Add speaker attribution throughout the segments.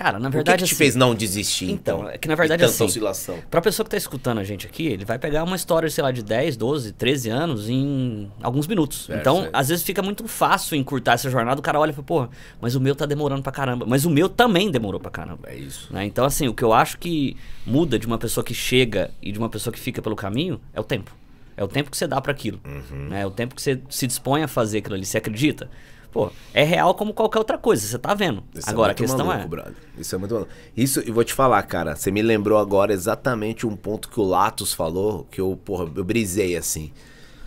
Speaker 1: Cara, na verdade. O que, que te assim, fez não desistir? Então, então, é que na verdade tanta assim. oscilação. Pra pessoa que tá escutando a gente aqui, ele vai pegar uma história, sei lá, de 10, 12, 13 anos em alguns minutos. Certo, é, então, certo. às vezes fica muito fácil encurtar essa jornada. O cara olha e fala, porra, mas o meu tá demorando pra caramba. Mas o meu também demorou pra caramba. É isso. Né? Então, assim, o que eu acho que muda de uma pessoa que chega e de uma pessoa que fica pelo caminho é o tempo. É o tempo que você dá para aquilo. Uhum. Né? É o tempo que você se dispõe a fazer
Speaker 2: aquilo ali. Você acredita? Pô, é real como qualquer outra coisa, você tá vendo. Isso é agora, é a questão maluco, é. Brother. Isso é muito maluco. Isso, e vou te falar, cara, você me lembrou agora exatamente um ponto que o Latos falou, que eu, porra, eu brisei assim.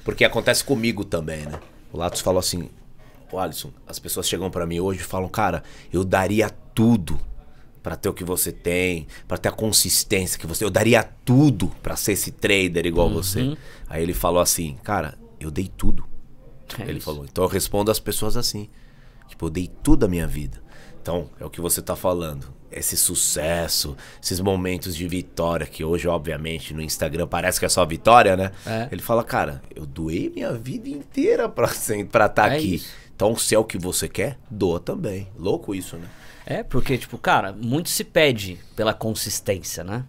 Speaker 2: Porque acontece comigo também, né? O Latos falou assim: Ô Alisson, as pessoas chegam para mim hoje e falam, cara, eu daria tudo para ter o que você tem, para ter a consistência que você. Eu daria tudo para ser esse trader igual uhum. você. Aí ele falou assim, cara, eu dei tudo. É ele isso. falou. Então eu respondo às pessoas assim. Tipo, eu dei tudo a minha vida. Então, é o que você tá falando. Esse sucesso, esses momentos de vitória, que hoje, obviamente, no Instagram parece que é só vitória, né? É. Ele fala, cara, eu doei minha vida inteira pra estar tá é aqui. Isso. Então, se é o que você quer, doa também. Louco isso, né? É, porque, tipo,
Speaker 1: cara, muito se pede pela consistência, né?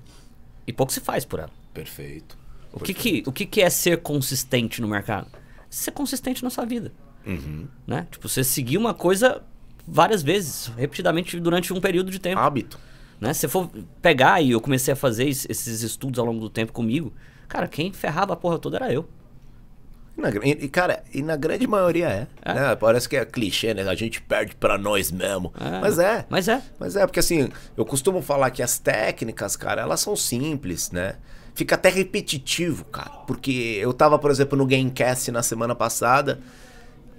Speaker 1: E pouco se faz por ela. Perfeito. O, Perfeito. Que, que, o que, que é ser consistente no mercado? ser consistente na sua vida. Uhum. Né? Tipo, você seguir uma coisa várias vezes, repetidamente durante um período de tempo. Hábito. Né? Se for pegar, e eu comecei a fazer esses estudos ao longo do tempo comigo,
Speaker 2: cara, quem ferrava a porra toda era eu. Na, e, cara, e na grande maioria é. é. Né? Parece que é clichê, né? A gente perde para nós mesmo. É. Mas é. Mas é. Mas é, porque assim, eu costumo falar que as técnicas, cara, elas são simples, né? Fica até repetitivo, cara. Porque eu tava, por exemplo, no Gamecast na semana passada.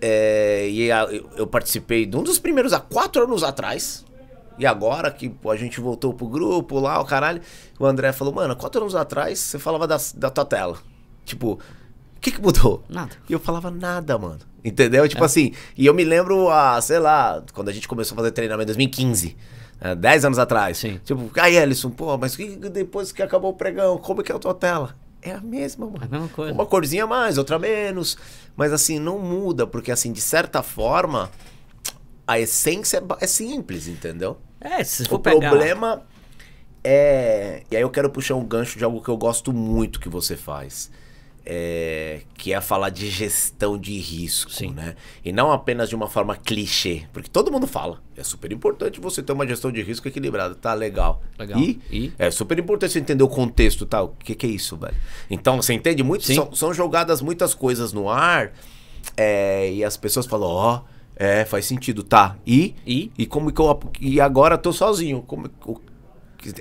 Speaker 2: É, e a, eu participei de um dos primeiros há quatro anos atrás. E agora que pô, a gente voltou pro grupo lá, o caralho. O André falou, mano, quatro anos atrás você falava da, da tua tela. Tipo, que, que mudou? Nada. E eu falava nada, mano. Entendeu? Tipo é. assim, e eu me lembro, a, sei lá, quando a gente começou a fazer treinamento em 2015. 10 né, anos atrás. Sim. Tipo, aí, ah, Ellison, pô, mas que depois que acabou o pregão, como é que é a tua tela? É a mesma, mano. É a mesma coisa. Uma corzinha mais, outra menos. Mas assim, não muda, porque assim, de certa forma, a essência é, é simples, entendeu? É, se o for O problema é. E aí eu quero puxar um gancho de algo que eu gosto muito que você faz é, que é falar de gestão de risco, Sim. né? E não apenas de uma forma clichê, porque todo mundo fala. É super importante você ter uma gestão de risco equilibrada, tá? Legal. Legal. E, e? é super importante você entender o contexto, tal. Tá? O que, que é isso, velho? Então, você entende? Muito, são, são, jogadas muitas coisas no ar é, e as pessoas falam, ó... Oh, é, faz sentido, tá. E? E? E como que eu. E agora tô sozinho. Como,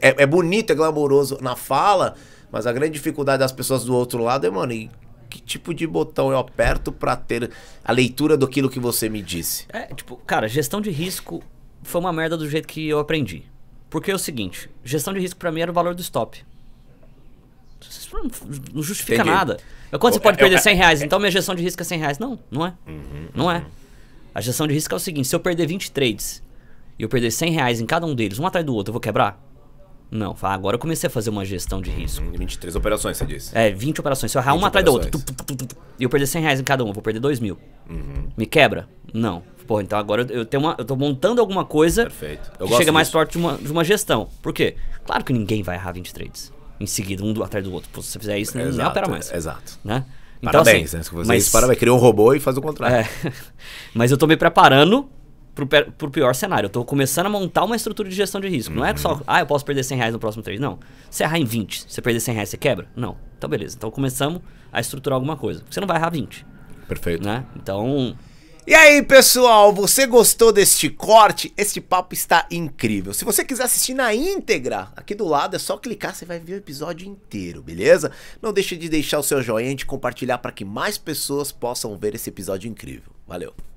Speaker 2: é, é bonito, é glamouroso na fala, mas a grande dificuldade das pessoas do outro lado é, mano, e que tipo de botão eu aperto para ter a leitura daquilo que você me disse?
Speaker 1: É, tipo, cara, gestão de risco foi uma merda do jeito que eu aprendi. Porque é o seguinte, gestão de risco para mim era o valor do stop. Não justifica Entendi. nada. É quando você pode é, perder 100 é, reais? Então minha gestão de risco é 100 reais. Não, não é. Uhum, não é. Uhum. A gestão de risco é o seguinte: se eu perder 20 trades e eu perder 100 reais em cada um deles, um atrás do outro, eu vou quebrar? Não, agora eu comecei a fazer uma gestão de risco. 23 operações, você disse. É, 20 operações. Se eu errar uma atrás da outra tu, tu, tu, e eu perder 100 reais em cada uma, vou perder 2 mil. Uhum. Me quebra? Não. Pô, então agora eu, tenho uma, eu tô montando alguma coisa Perfeito. Eu que chega mais forte de uma, de uma gestão. Por quê? Claro que ninguém vai errar 20 trades em seguida, um do, atrás do outro. Pô, se você fizer isso, exato, não opera mais. Exato. Né? Então, assim, parabéns, assim, né? Você mas... para, vai criar um robô e faz o contrário. É, mas eu tô me preparando pro, pro pior cenário. Eu tô começando a montar uma estrutura de gestão de risco. Uhum. Não é só, uhum. ah, eu posso perder 100 reais no próximo trade. Não. Você errar em 20, você perder 100 reais, você quebra? Não. Então, beleza. Então, começamos a estruturar alguma coisa. Você não vai errar 20. Perfeito. Né? Então...
Speaker 2: E aí, pessoal, você gostou deste corte? Este papo está incrível. Se você quiser assistir na íntegra, aqui do lado é só clicar, você vai ver o episódio inteiro, beleza? Não deixe de deixar o seu joinha e de compartilhar para que mais pessoas possam ver esse episódio incrível. Valeu.